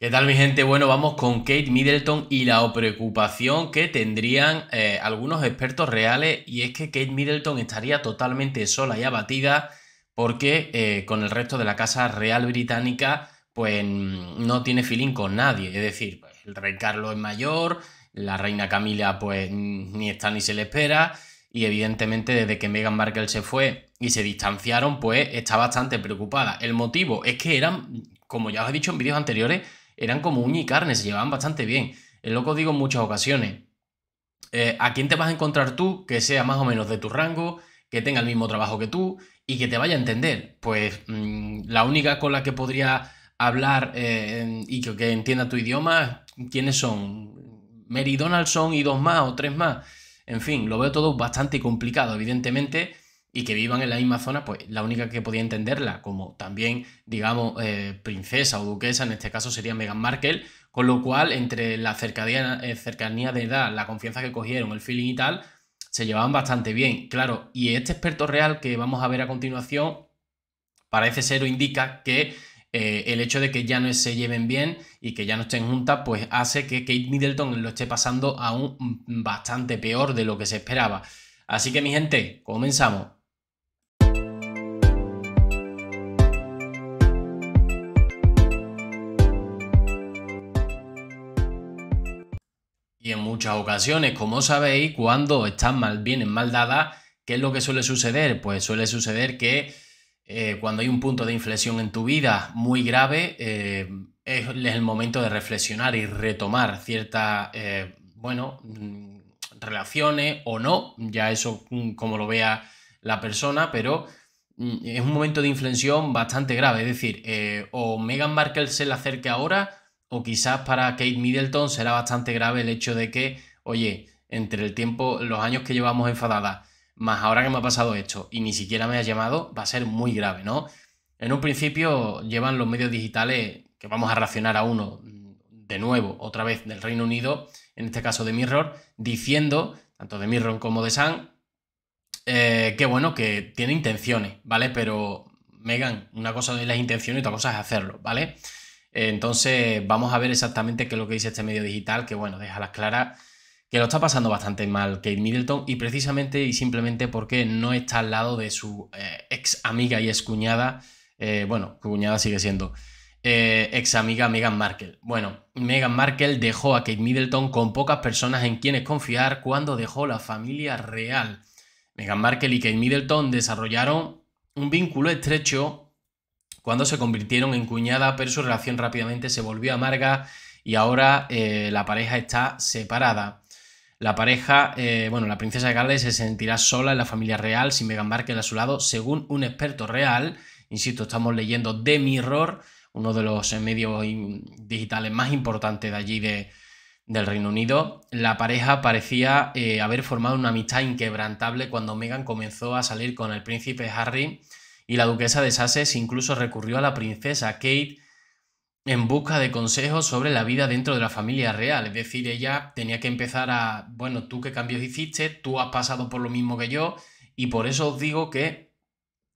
¿Qué tal mi gente? Bueno, vamos con Kate Middleton y la preocupación que tendrían eh, algunos expertos reales y es que Kate Middleton estaría totalmente sola y abatida porque eh, con el resto de la Casa Real Británica pues mm, no tiene feeling con nadie. Es decir, pues, el rey Carlos es mayor, la reina Camila pues mm, ni está ni se le espera y evidentemente desde que Meghan Markle se fue y se distanciaron pues está bastante preocupada. El motivo es que eran, como ya os he dicho en vídeos anteriores, eran como uña y carne, se llevaban bastante bien. Es lo digo en muchas ocasiones. Eh, ¿A quién te vas a encontrar tú que sea más o menos de tu rango, que tenga el mismo trabajo que tú y que te vaya a entender? Pues mm, la única con la que podría hablar eh, y que, que, entienda tu idioma, ¿quiénes son? Mary Donaldson y dos más o tres más. En fin, lo veo todo bastante complicado, evidentemente y que vivan en la misma zona, pues la única que podía entenderla, como también, digamos, eh, princesa o duquesa, en este caso sería Meghan Markle, con lo cual, entre la cercanía, eh, cercanía de edad, la confianza que cogieron, el feeling y tal, se llevaban bastante bien, claro. Y este experto real que vamos a ver a continuación, parece ser o indica que eh, el hecho de que ya no se lleven bien y que ya no estén juntas, pues hace que Kate Middleton lo esté pasando aún mm, bastante peor de lo que se esperaba. Así que mi gente, comenzamos. muchas ocasiones. Como sabéis, cuando están mal, en mal dadas, ¿qué es lo que suele suceder? Pues suele suceder que eh, cuando hay un punto de inflexión en tu vida muy grave, eh, es el momento de reflexionar y retomar ciertas, eh, bueno, mm, relaciones o no, ya eso mm, como lo vea la persona, pero mm, es un momento de inflexión bastante grave. Es decir, o Meghan Markle se le acerca ahora o quizás para Kate Middleton será bastante grave el hecho de que, oye, entre el tiempo, los años que llevamos enfadada, más ahora que me ha pasado esto y ni siquiera me ha llamado, va a ser muy grave, ¿no? En un principio llevan los medios digitales que vamos a racionar a uno mm, de nuevo, otra vez del Reino Unido, en este caso de Mirror, diciendo, tanto de Mirror como de Sun, eh, que bueno, que tiene intenciones, ¿vale? Pero, Megan, una cosa es las intenciones y otra cosa es hacerlo, ¿vale? Entonces, vamos a ver exactamente qué es lo que dice este medio digital, que bueno, deja las claras que lo está pasando bastante mal Kate Middleton y precisamente y simplemente porque no está al lado de su eh, ex amiga y ex cuñada, eh, bueno, cuñada sigue siendo, eh, ex amiga Meghan Markle. Bueno, Meghan Markle dejó a Kate Middleton con pocas personas en quienes confiar cuando dejó la familia real. Meghan Markle y Kate Middleton desarrollaron un vínculo estrecho cuando se convirtieron en cuñada, pero su relación rápidamente se volvió amarga y ahora eh, la pareja está separada. La pareja, eh, bueno, la princesa de Gales se sentirá sola en la familia real sin Meghan Markle a su lado, según un experto real. Insisto, estamos leyendo The Mirror, uno de los eh, medios digitales más importantes de allí de, del Reino Unido. La pareja parecía haber formado una amistad inquebrantable cuando Meghan comenzó a salir con el príncipe Harry y la duquesa de Sussex incluso recurrió a la princesa Kate en busca de consejos sobre la vida dentro de la familia real. Es decir, ella tenía que empezar a, bueno, tú qué cambios hiciste, tú has pasado por lo mismo que yo, y por eso os digo que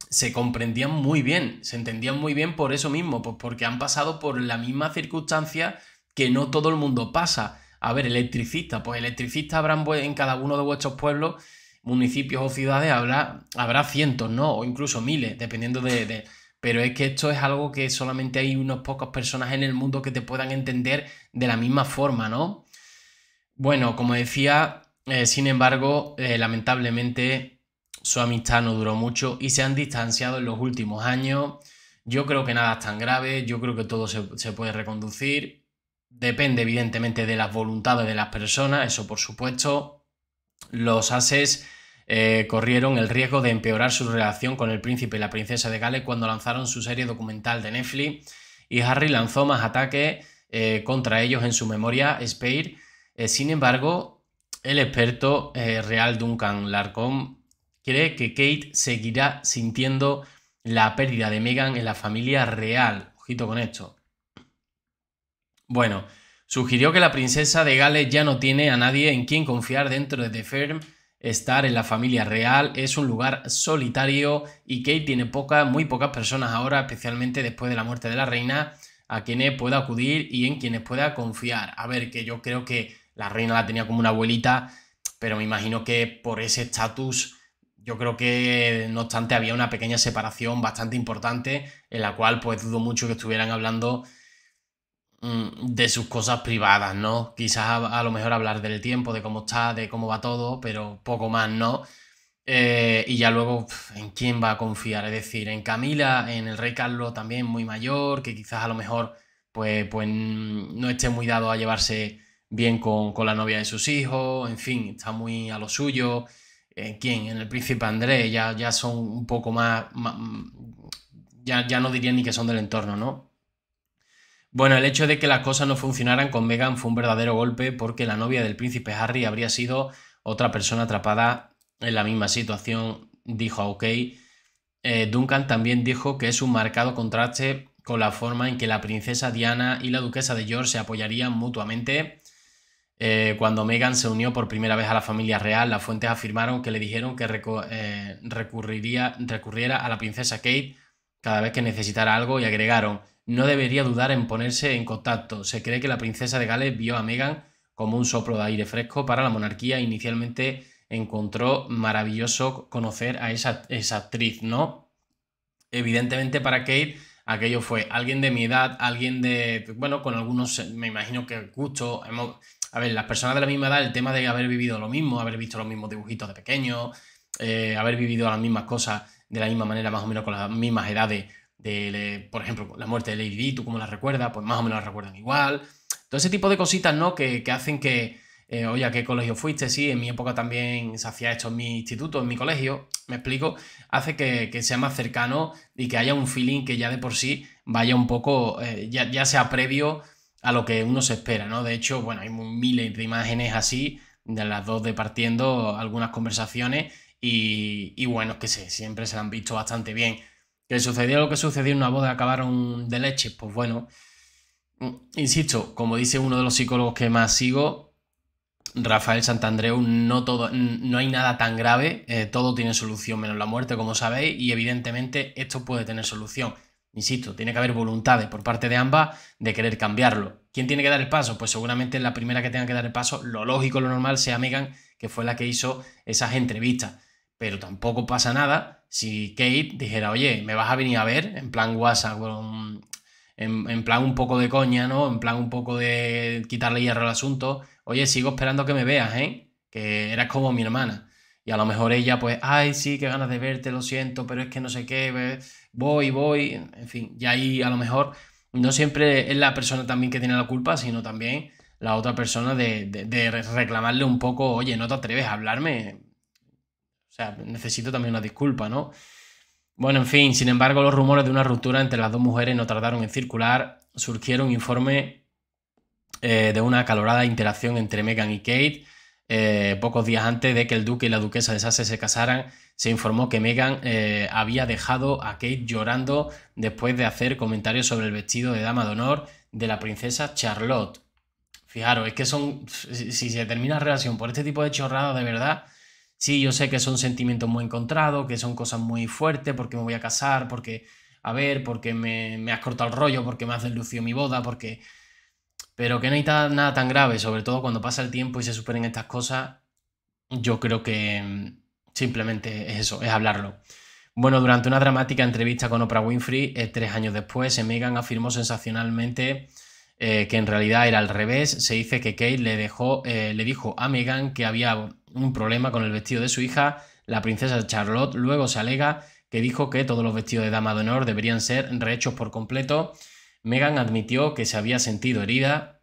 se comprendían muy bien, se entendían muy bien por eso mismo, pues porque han pasado por la misma circunstancia que no todo el mundo pasa. A ver, electricista, pues electricista habrán en cada uno de vuestros pueblos municipios o ciudades habrá, habrá cientos, ¿no? O incluso miles, dependiendo de, Pero es que esto es algo que solamente hay unos pocas personas en el mundo que te puedan entender de la misma forma, ¿no? Bueno, como decía, eh, sin embargo, eh, lamentablemente su amistad no duró mucho y se han distanciado en los últimos años. Yo creo que nada es tan grave, yo creo que todo se, se puede reconducir. Depende evidentemente de las voluntades de las personas, eso por supuesto. Los ases eh, corrieron el riesgo de empeorar su relación con el príncipe y la princesa de Gales cuando lanzaron su serie documental de Netflix y Harry lanzó más ataques eh, contra ellos en su memoria Spare. Eh, sin embargo, el experto real Duncan Larcom cree que Kate seguirá sintiendo la pérdida de Meghan en la familia real. Ojito con esto. Bueno, sugirió que la princesa de Gales ya no tiene a nadie en quien confiar dentro de The Firm estar en la familia real, es un lugar solitario y que tiene pocas, muy pocas personas ahora, especialmente después de la muerte de la reina, a quienes pueda acudir y en quienes pueda confiar. A ver, que yo creo que la reina la tenía como una abuelita, pero me imagino que por ese estatus, yo creo que no obstante había una pequeña separación bastante importante en la cual pues dudo mucho que estuvieran hablando Mm, de sus cosas privadas, ¿no? Quizás a, lo mejor hablar del tiempo, de cómo está, de cómo va todo, pero poco más, ¿no? Eh, y ya luego, ¿en quién va a confiar? Es decir, en Camila, en el rey Carlos también muy mayor, que quizás a lo mejor pues, pues mm, no esté muy dado a llevarse bien con, la novia de sus hijos, en fin, está muy a lo suyo. ¿En eh, quién? En el príncipe Andrés, ya, ya son un poco más, mm, ya, ya no diría ni que son del entorno, ¿no? Bueno, el hecho de que las cosas no funcionaran con Meghan fue un verdadero golpe porque la novia del príncipe Harry habría sido otra persona atrapada en la misma situación, dijo a ah, OK. Eh, Duncan también dijo que es un marcado contraste con la forma en que la princesa Diana y la duquesa de York se apoyarían mutuamente. Eh, cuando Meghan se unió por primera vez a la familia real, las fuentes afirmaron que le dijeron que eh, recurriría, recurriera a la princesa Kate cada vez que necesitara algo y agregaron, no debería dudar en ponerse en contacto. Se cree que la princesa de Gales vio a Meghan como un soplo de aire fresco para la monarquía e inicialmente encontró maravilloso conocer a esa, actriz, ¿no? Evidentemente para Kate aquello fue alguien de mi edad, alguien de, bueno, con algunos, me imagino que gusto, a ver, las personas de la misma edad, el tema de haber vivido lo mismo, haber visto los mismos dibujitos de pequeño, eh, haber vivido las mismas cosas de la misma manera, más o menos con las mismas edades, eh, por ejemplo, la muerte de Lady tú cómo la recuerdas, pues más o menos la recuerdan igual. Todo ese tipo de cositas, ¿no? Que, hacen que, eh, oye, ¿a qué colegio fuiste? Sí, en mi época también se hacía esto en mi instituto, en mi colegio, me explico, hace que, sea más cercano y que haya un feeling que ya de por sí vaya un poco, eh, ya, sea previo a lo que uno se espera, ¿no? De hecho, bueno, hay miles de imágenes así, de las dos departiendo algunas conversaciones y, y bueno, que sé, siempre se han visto bastante bien. Que sucedió lo que sucedió en una boda, acabaron de leche. Pues bueno, insisto, como dice uno de los psicólogos que más sigo, Rafael Santandreu, no, todo, no hay nada tan grave, eh, todo tiene solución menos la muerte, como sabéis, y evidentemente esto puede tener solución. Insisto, tiene que haber voluntades por parte de ambas de querer cambiarlo. ¿Quién tiene que dar el paso? Pues seguramente la primera que tenga que dar el paso, lo lógico, lo normal, sea Megan, que fue la que hizo esas entrevistas. Pero tampoco pasa nada si Kate dijera, oye, me vas a venir a ver, en plan WhatsApp, mm, en, plan un poco de coña, ¿no? En plan un poco de quitarle hierro al asunto, oye, sigo esperando que me veas, ¿eh? Que eras como mi hermana. Y a lo mejor ella, pues, ay, sí, qué ganas de verte, lo siento, pero es que no sé qué, voy, voy, en fin, y ahí a lo mejor no siempre es la persona también que tiene la culpa, sino también la otra persona de reclamarle un poco, oye, no te atreves a hablarme, o sea, necesito también una disculpa, ¿no? Bueno, en fin, sin embargo, los rumores de una ruptura entre las dos mujeres no tardaron en circular. Surgieron informes eh, de una acalorada interacción entre Meghan y Kate. Eh, pocos días antes de que el duque y la duquesa de Sasse se casaran, se informó que Meghan eh, había dejado a Kate llorando después de hacer comentarios sobre el vestido de dama de honor de la princesa Charlotte. Fijaros, es que son. Si, se termina la relación por este tipo de chorradas, de verdad, Sí, yo sé que son sentimientos muy encontrados, que son cosas muy fuertes, porque me voy a casar, porque, a ver, porque me, has cortado el rollo, porque me has deslucido mi boda, porque... Pero que no hay nada tan grave, sobre todo cuando pasa el tiempo y se superen estas cosas, yo creo que mm, simplemente es eso, es hablarlo. Bueno, durante una dramática entrevista con Oprah Winfrey, eh, tres años después, eh, Megan afirmó sensacionalmente eh, que en realidad era al revés, se dice que Kate le, dejó, eh, le dijo a Meghan que había un problema con el vestido de su hija, la princesa Charlotte luego se alega que dijo que todos los vestidos de dama de honor deberían ser rehechos por completo. Meghan admitió que se había sentido herida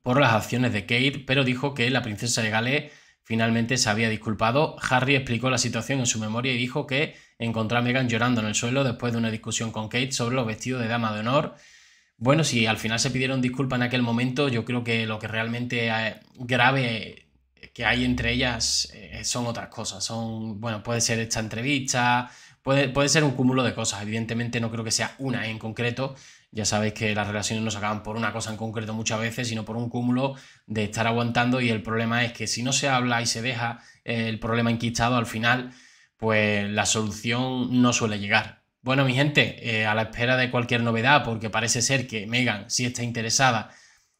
por las acciones de Kate, pero dijo que la princesa de Gales finalmente se había disculpado. Harry explicó la situación en su memoria y dijo que encontró a Meghan llorando en el suelo después de una discusión con Kate sobre los vestidos de dama de honor. Bueno, si al final se pidieron disculpas en aquel momento, yo creo que lo que realmente eh, grave que hay entre ellas eh, son otras cosas. Son, bueno, puede ser esta entrevista, puede, puede ser un cúmulo de cosas. Evidentemente no creo que sea una en concreto. Ya sabéis que las relaciones no se acaban por una cosa en concreto muchas veces, sino por un cúmulo de estar aguantando y el problema es que si no se habla y se deja eh, el problema enquistado, al final, pues la solución no suele llegar. Bueno, mi gente, eh, a la espera de cualquier novedad, porque parece ser que Megan si está interesada,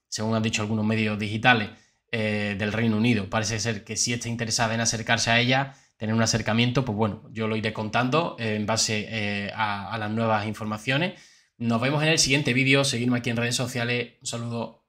según han dicho algunos medios digitales eh, del Reino Unido, parece ser que si está interesada en acercarse a ella, tener un acercamiento, pues bueno, yo lo iré contando eh, en base a, a las nuevas informaciones. Nos vemos en el siguiente vídeo, seguidme aquí en redes sociales, un saludo.